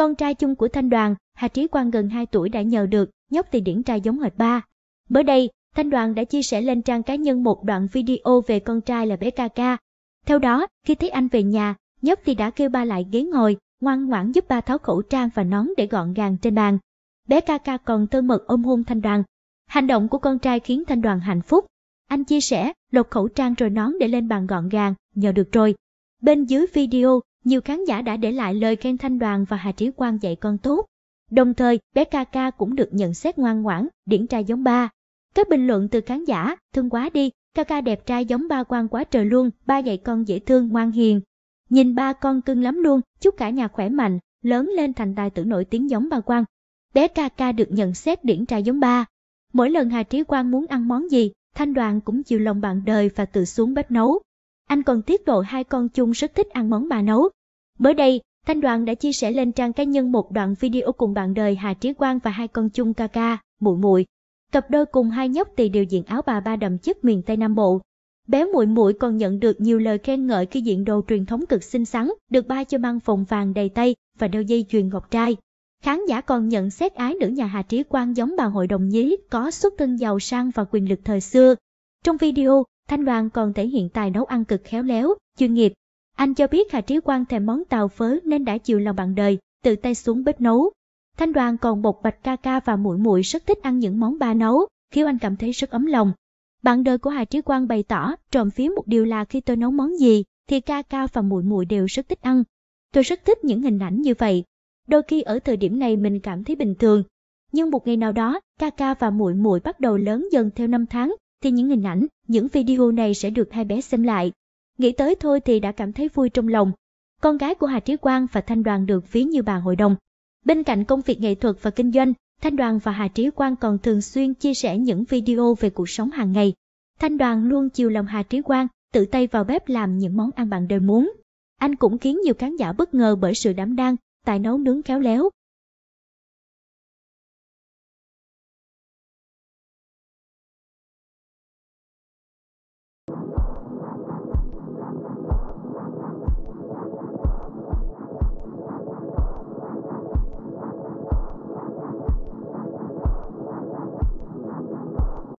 Con trai chung của Thanh Đoàn, Hà Trí Quang gần 2 tuổi đã nhờ được, nhóc thì điển trai giống hệt ba. Mới đây, Thanh Đoàn đã chia sẻ lên trang cá nhân một đoạn video về con trai là bé kaka. Theo đó, khi thấy anh về nhà, nhóc thì đã kêu ba lại ghế ngồi, ngoan ngoãn giúp ba tháo khẩu trang và nón để gọn gàng trên bàn. Bé kaka còn thân mật ôm hôn Thanh Đoàn. Hành động của con trai khiến Thanh Đoàn hạnh phúc. Anh chia sẻ, lột khẩu trang rồi nón để lên bàn gọn gàng, nhờ được rồi. Bên dưới video, nhiều khán giả đã để lại lời khen Thanh Đoàn và Hà Trí Quang dạy con tốt. Đồng thời, bé ca ca cũng được nhận xét ngoan ngoãn, điển trai giống ba. Các bình luận từ khán giả, thương quá đi, ca ca đẹp trai giống ba quan quá trời luôn, ba dạy con dễ thương ngoan hiền. Nhìn ba con cưng lắm luôn, chúc cả nhà khỏe mạnh, lớn lên thành tài tử nổi tiếng giống ba quan. Bé ca ca được nhận xét điển trai giống ba. Mỗi lần Hà Trí Quang muốn ăn món gì, Thanh Đoàn cũng chịu lòng bạn đời và tự xuống bếp nấu. Anh còn tiết lộ hai con chung rất thích ăn món bà nấu. Mới đây, Thanh Đoàn đã chia sẻ lên trang cá nhân một đoạn video cùng bạn đời Hà Trí Quang và hai con chung ca ca, muội muội. Cặp đôi cùng hai nhóc tỳ đều diện áo bà ba đậm chất miền Tây Nam Bộ. Bé muội muội còn nhận được nhiều lời khen ngợi khi diện đồ truyền thống cực xinh xắn, được ba cho mang phồng vàng đầy tay và đeo dây chuyền ngọc trai. Khán giả còn nhận xét ái nữ nhà Hà Trí Quang giống bà hội đồng nhí có xuất thân giàu sang và quyền lực thời xưa. Trong video, Thanh Đoàn còn thể hiện tài nấu ăn cực khéo léo, chuyên nghiệp. Anh cho biết Hà Trí Quang thèm món tàu phớ nên đã chịu lòng bạn đời, tự tay xuống bếp nấu. Thanh Đoàn còn bột bạch ca ca và muội muội rất thích ăn những món ba nấu, khiến anh cảm thấy rất ấm lòng. Bạn đời của Hà Trí Quang bày tỏ trộm phía một điều là khi tôi nấu món gì thì ca ca và muội muội đều rất thích ăn. Tôi rất thích những hình ảnh như vậy. Đôi khi ở thời điểm này mình cảm thấy bình thường, nhưng một ngày nào đó, ca ca và muội muội bắt đầu lớn dần theo năm tháng, thì những hình ảnh, những video này sẽ được hai bé xem lại. Nghĩ tới thôi thì đã cảm thấy vui trong lòng. Con gái của Hà Trí Quang và Thanh Đoàn được ví như bà hội đồng. Bên cạnh công việc nghệ thuật và kinh doanh, Thanh Đoàn và Hà Trí Quang còn thường xuyên chia sẻ những video về cuộc sống hàng ngày. Thanh Đoàn luôn chiều lòng Hà Trí Quang, tự tay vào bếp làm những món ăn bạn đời muốn. Anh cũng khiến nhiều khán giả bất ngờ bởi sự đảm đang, tài nấu nướng khéo léo,